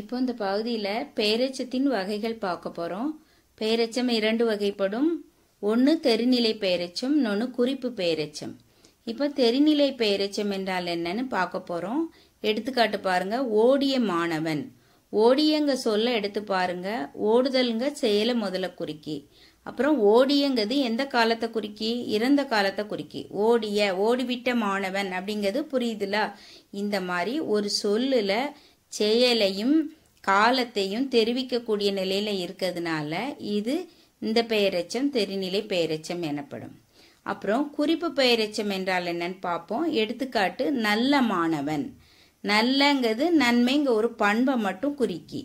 இப்போ இந்த பகுதியில் பேரெச்சத்தின் வகைகள் பார்க்க போகிறோம் பேரச்சம் இரண்டு வகைப்படும் ஒன்று தெருநிலை பேரெச்சம் இன்னொன்று குறிப்பு பேரெச்சம் இப்போ தெருநிலை பேரெச்சம் என்றால் என்னன்னு பார்க்க போகிறோம் எடுத்துக்காட்டு பாருங்கள் ஓடிய மாணவன் ஓடியங்க சொல்ல எடுத்து பாருங்க ஓடுதலுங்க செயலை முதல்ல குறிக்கி அப்புறம் ஓடியங்கிறது எந்த காலத்தை குறிக்கி இறந்த காலத்தை குறிக்கி ஓடிய ஓடிவிட்ட மாணவன் அப்படிங்கிறது புரியுதுல இந்த மாதிரி ஒரு சொல்லில் செயலையும் காலத்தையும் தெரிவிக்கக்கூடிய நிலையில் இருக்கிறதுனால இது இந்த பெயரச்சம் தெரிநிலை பெயரச்சம் எனப்படும் அப்புறம் குறிப்பு பெயரெச்சம் என்றால் என்னன்னு பார்ப்போம் எடுத்துக்காட்டு நல்ல மாணவன் நல்லங்கிறது நன்மைங்க ஒரு பண்பை மட்டும் குறிக்கி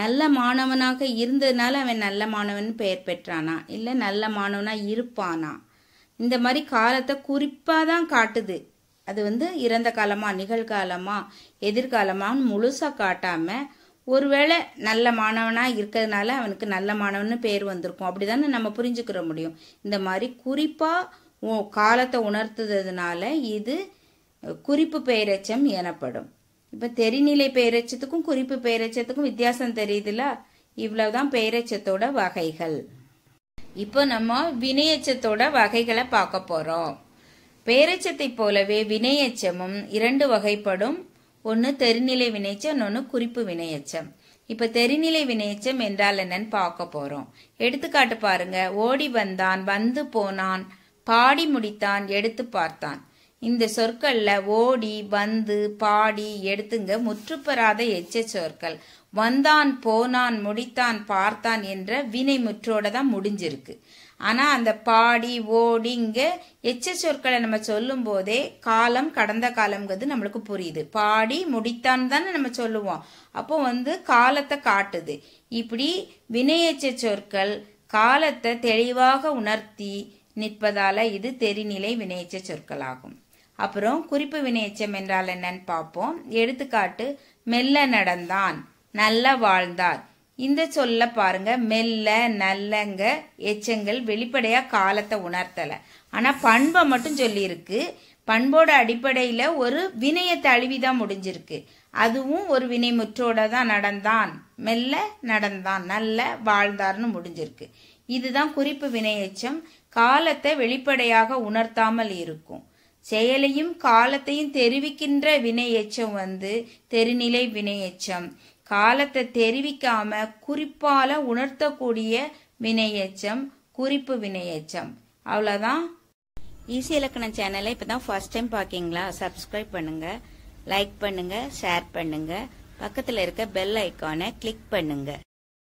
நல்ல மாணவனாக இருந்ததுனால அவன் நல்ல மாணவன் பெயர் பெற்றானா இல்லை நல்ல மாணவனா இருப்பானா இந்த மாதிரி காலத்தை குறிப்பாக தான் காட்டுது அது வந்து இறந்த காலமா நிகழ்காலமா எதிர்காலமான்னு முழுசாக காட்டாமல் ஒருவேளை நல்ல மாணவனாக இருக்கிறதுனால அவனுக்கு நல்ல மாணவன்னு பேர் வந்திருக்கும் அப்படி தானே நம்ம புரிஞ்சுக்கிற முடியும் இந்த மாதிரி குறிப்பாக காலத்தை உணர்த்துறதுனால இது குறிப்பு பெயரச்சம் எனப்படும் இப்போ தெரிநிலை பெயரச்சத்துக்கும் குறிப்பு பெயரச்சத்துக்கும் வித்தியாசம் தெரியுதுல இவ்வளவுதான் பெயரச்சத்தோட வகைகள் இப்போ நம்ம வினையச்சத்தோட வகைகளை பார்க்க போகிறோம் பேரச்சத்தை போலவே வினையச்சமும் இரண்டு வகைப்படும் ஒன்று தெருநிலை வினைச்சம் ஒன்று குறிப்பு வினையச்சம் இப்போ தெருநிலை வினையச்சம் என்றால் என்னன்னு பார்க்க போகிறோம் எடுத்துக்காட்டு பாருங்க ஓடி வந்தான் வந்து போனான் பாடி முடித்தான் எடுத்து பார்த்தான் இந்த சொற்களில் ஓடி வந்து பாடி எடுத்துங்க முற்றுப்பெறாத எச்ச சொற்கள் வந்தான் போனான் முடித்தான் பார்த்தான் என்ற வினை முற்றோட தான் முடிஞ்சிருக்கு ஆனால் அந்த பாடி ஓடிங்க எச்ச சொற்களை நம்ம சொல்லும் போதே காலம் கடந்த காலம்ங்கிறது நம்மளுக்கு புரியுது பாடி முடித்தான் தானே நம்ம சொல்லுவோம் அப்போ வந்து காலத்தை காட்டுது இப்படி வினையச்ச சொற்கள் காலத்தை தெளிவாக உணர்த்தி நிற்பதால இது தெரிநிலை வினையச்ச சொற்களாகும் அப்புறம் குறிப்பு வினையச்சம் என்றால் என்னன்னு பார்ப்போம் எடுத்துக்காட்டு மெல்ல நடந்தான் நல்லா வாழ்ந்தார் இந்த சொல்ல பாருங்க மெல்ல நல்லங்க எச்சங்கள் வெளிப்படையா காலத்தை உணர்த்தல ஆனா பண்பை மட்டும் சொல்லியிருக்கு பண்போட அடிப்படையில ஒரு வினைய தழுவிதான் முடிஞ்சிருக்கு அதுவும் ஒரு முற்றோட தான் நடந்தான் மெல்ல நடந்தான் நல்ல வாழ்ந்தார்னு முடிஞ்சிருக்கு இதுதான் குறிப்பு வினையச்சம் காலத்தை வெளிப்படையாக உணர்த்தாமல் இருக்கும் செயலையும் காலத்தையும் தெரிவிக்கின்ற எச்சம் வந்து வினை எச்சம் காலத்தை தெரிவிக்காம குறிப்பால உணர்த்தக்கூடிய எச்சம் குறிப்பு வினையெச்சம் அவ்வளோதான் ஈசி இலக்கண சேனலை இப்போ தான் ஃபர்ஸ்ட் டைம் பார்க்கிங்களா சப்ஸ்கிரைப் பண்ணுங்க லைக் பண்ணுங்க ஷேர் பண்ணுங்க பக்கத்தில் இருக்க பெல் ஐக்கானை கிளிக் பண்ணுங்க